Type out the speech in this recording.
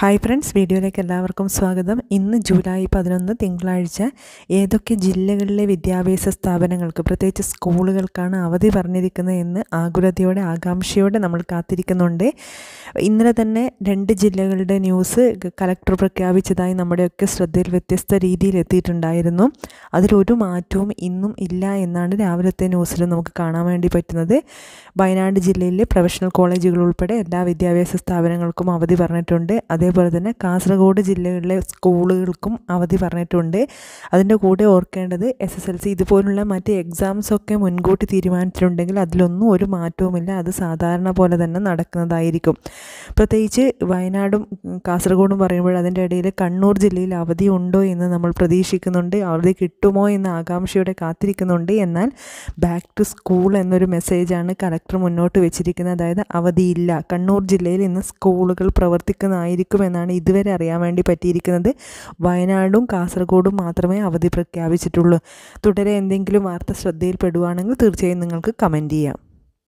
hi friends വീഡിയോയിലേക്ക് എല്ലാവർക്കും സ്വാഗതം ഇന്ന് ജൂലൈ പതിനൊന്ന് തിങ്കളാഴ്ച ഏതൊക്കെ ജില്ലകളിലെ വിദ്യാഭ്യാസ സ്ഥാപനങ്ങൾക്ക് പ്രത്യേകിച്ച് സ്കൂളുകൾക്കാണ് അവധി പറഞ്ഞിരിക്കുന്നത് എന്ന് ആകുലതയോടെ ആകാംക്ഷയോടെ നമ്മൾ കാത്തിരിക്കുന്നുണ്ട് ഇന്നലെ തന്നെ രണ്ട് ജില്ലകളുടെ ന്യൂസ് കലക്ടർ പ്രഖ്യാപിച്ചതായി നമ്മുടെയൊക്കെ ശ്രദ്ധയിൽ വ്യത്യസ്ത രീതിയിൽ എത്തിയിട്ടുണ്ടായിരുന്നു അതിലൊരു മാറ്റവും ഇന്നും ഇല്ല എന്നാണ് രാവിലത്തെ ന്യൂസിൽ നമുക്ക് കാണാൻ വേണ്ടി പറ്റുന്നത് വയനാട് ജില്ലയിലെ പ്രൊഫഷണൽ കോളേജുകൾ ഉൾപ്പെടെ എല്ലാ വിദ്യാഭ്യാസ സ്ഥാപനങ്ങൾക്കും അവധി പറഞ്ഞിട്ടുണ്ട് അതേപോലെ തന്നെ കാസർഗോഡ് ജില്ലകളിലെ സ്കൂളുകൾക്കും അവധി പറഞ്ഞിട്ടുണ്ട് അതിൻ്റെ കൂടെ ഓർക്കേണ്ടത് എസ് എസ് എൽ സി ഇതുപോലുള്ള മറ്റ് എക്സാംസൊക്കെ മുൻകൂട്ടി തീരുമാനിച്ചിട്ടുണ്ടെങ്കിൽ അതിലൊന്നും ഒരു മാറ്റവുമില്ല അത് സാധാരണ പോലെ തന്നെ നടക്കുന്നതായിരിക്കും പ്രത്യേകിച്ച് വയനാടും കാസർഗോഡും പറയുമ്പോൾ അതിൻ്റെ ഇടയിൽ കണ്ണൂർ ജില്ലയിൽ അവധി ഉണ്ടോ എന്ന് നമ്മൾ പ്രതീക്ഷിക്കുന്നുണ്ട് അവധി കിട്ടുമോ എന്ന് ആകാംക്ഷയോടെ കാത്തിരിക്കുന്നുണ്ട് എന്നാൽ ബാക്ക് ടു സ്കൂൾ എന്നൊരു മെസ്സേജാണ് കലക്ടർ മുന്നോട്ട് വെച്ചിരിക്കുന്നത് അതായത് അവധിയില്ല കണ്ണൂർ ജില്ലയിൽ ഇന്ന് സ്കൂളുകൾ പ്രവർത്തിക്കുന്നതായിരിക്കും എടുക്കുമെന്നാണ് ഇതുവരെ അറിയാൻ വേണ്ടി പറ്റിയിരിക്കുന്നത് വയനാടും കാസർഗോഡും മാത്രമേ അവധി പ്രഖ്യാപിച്ചിട്ടുള്ളൂ തുടരെ എന്തെങ്കിലും വാർത്ത ശ്രദ്ധയിൽപ്പെടുവാണെങ്കിൽ തീർച്ചയായും നിങ്ങൾക്ക് കമൻറ്റ് ചെയ്യാം